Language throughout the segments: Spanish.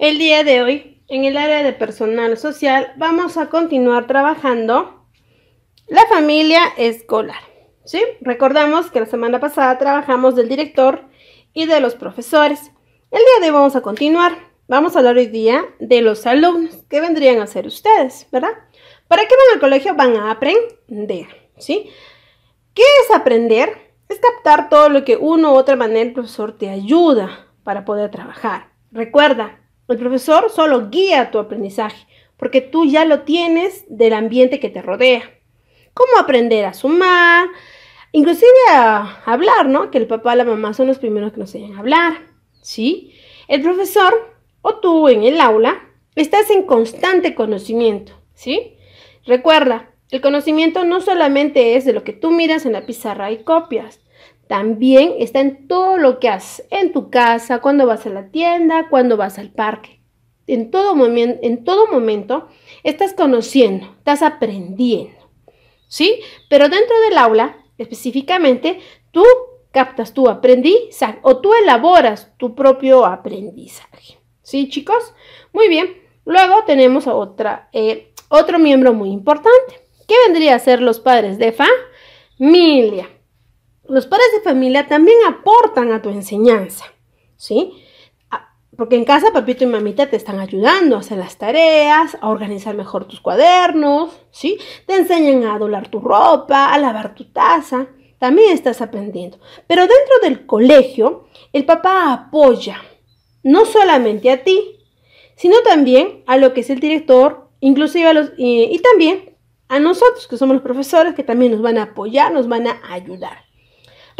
El día de hoy, en el área de personal social, vamos a continuar trabajando la familia escolar. ¿sí? Recordamos que la semana pasada trabajamos del director y de los profesores. El día de hoy vamos a continuar. Vamos a hablar hoy día de los alumnos. ¿Qué vendrían a hacer ustedes, verdad? ¿Para qué van al colegio? Van a aprender, ¿sí? ¿Qué es aprender? Es captar todo lo que uno u otra manera el profesor te ayuda para poder trabajar. Recuerda, el profesor solo guía tu aprendizaje, porque tú ya lo tienes del ambiente que te rodea. Cómo aprender a sumar, inclusive a hablar, ¿no? Que el papá y la mamá son los primeros que nos enseñan a hablar, ¿sí? El profesor o tú en el aula estás en constante conocimiento, ¿sí? Recuerda, el conocimiento no solamente es de lo que tú miras en la pizarra y copias, también está en todo lo que haces, en tu casa, cuando vas a la tienda, cuando vas al parque. En todo, momento estás conociendo, estás aprendiendo. ¿Sí? Pero dentro del aula, específicamente, tú captas tu aprendizaje o tú elaboras tu propio aprendizaje. ¿Sí, chicos? Muy bien. Luego tenemos a otra, eh, otro miembro muy importante, ¿Qué vendría a ser los padres de familia los padres de familia también aportan a tu enseñanza, ¿sí? Ah, porque en casa papito y mamita te están ayudando a hacer las tareas, a organizar mejor tus cuadernos, ¿sí? Te enseñan a doblar tu ropa, a lavar tu taza, también estás aprendiendo. Pero dentro del colegio, el papá apoya no solamente a ti, sino también a lo que es el director, inclusive a los, y también a nosotros que somos los profesores que también nos van a apoyar, nos van a ayudar.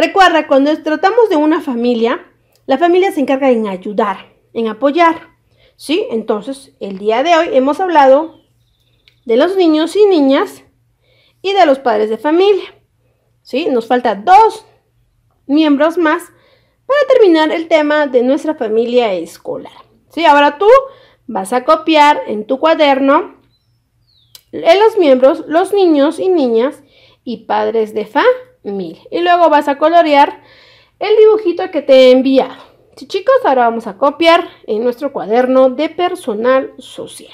Recuerda, cuando tratamos de una familia, la familia se encarga en ayudar, en apoyar. ¿Sí? Entonces, el día de hoy hemos hablado de los niños y niñas y de los padres de familia. ¿Sí? Nos faltan dos miembros más para terminar el tema de nuestra familia escolar. ¿Sí? Ahora tú vas a copiar en tu cuaderno los miembros, los niños y niñas y padres de fa. Y luego vas a colorear el dibujito que te he enviado. chicos, ahora vamos a copiar en nuestro cuaderno de personal social.